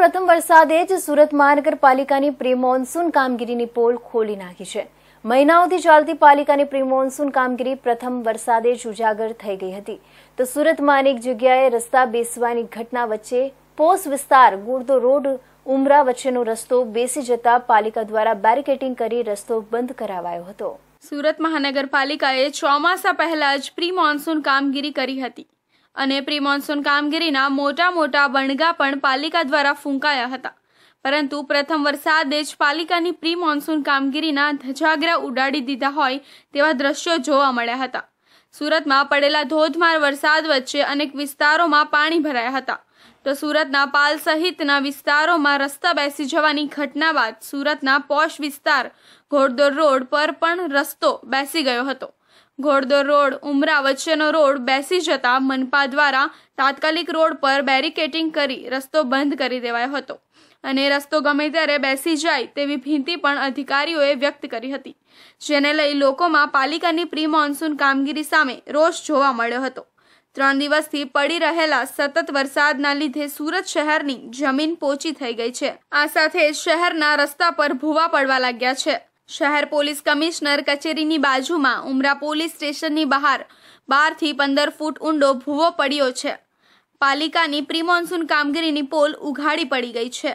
પ્રથમ વરસાદે જ સુરત મહાનગરપાલિકાની પ્રી મોન્સૂન કામગીરીની પોલ ખોલી નાખી છે મહિનાઓથી ચાલતી પાલિકાની પ્રી મોન્સૂન કામગીરી પ્રથમ વરસાદે જ ઉજાગર થઈ ગઈ હતી તો સુરતમાં અનેક જગ્યાએ રસ્તા બેસવાની ઘટના વચ્ચે પોસ વિસ્તાર ગુર્દો રોડ ઉમરા વચ્ચેનો રસ્તો બેસી જતા પાલિકા દ્વારા બેરિકેટિંગ કરી રસ્તો બંધ કરાવાયો હતો સુરત મહાનગરપાલિકાએ ચોમાસા પહેલા જ પ્રી મોન્સૂન કામગીરી કરી હતી અને પ્રી મોન્સૂન કામગીરીના મોટા મોટા બણગા પણ પાલિકા દ્વારા ફૂંકાયા હતા પરંતુ પ્રથમ વરસાદે જ પાલિકાની પ્રી મોન્સૂન કામગીરીના ધજાગરા ઉડાડી દીધા હોય તેવા દ્રશ્યો જોવા મળ્યા હતા સુરતમાં પડેલા ધોધમાર વરસાદ વચ્ચે અનેક વિસ્તારોમાં પાણી ભરાયા હતા તો સુરતના પાલ સહિતના વિસ્તારોમાં રસ્તા બેસી જવાની ઘટના બાદ સુરતના પોશ વિસ્તાર ઘોડદોર રોડ પર પણ રસ્તો બેસી ગયો હતો ઘોડદોર રોડ ઉમરા વચ્ચેનો રોડ બેસી જતા મનપા દ્વારા તાત્કાલિક રોડ પર બેરિકેટિંગ કરી રસ્તો બંધ કરી દેવાયો હતો અને રસ્તો ગમે ત્યારે બેસી જાય તેવી ભીંતિ પણ અધિકારીઓએ વ્યક્ત કરી હતી જેને લઈ લોકોમાં પાલિકાની પ્રી મોન્સૂન કામગીરી સામે રોષ જોવા મળ્યો હતો ત્રણ દિવસથી પડી રહેલા સતત વરસાદના લીધે સુરત શહેરની જમીન પોચી થઈ ગઈ છે આ સાથે શહેરના રસ્તા પર ભૂવા પડવા લાગ્યા છે શહેર પોલીસ કમિશનર કચેરીની બાજુમાં ઉમરા પોલીસ સ્ટેશનની બહાર બારથી પંદર ફૂટ ઊંડો ભૂવો પડ્યો છે પાલિકાની પ્રિમોન્સૂન કામગીરીની પોલ ઉઘાડી પડી ગઈ છે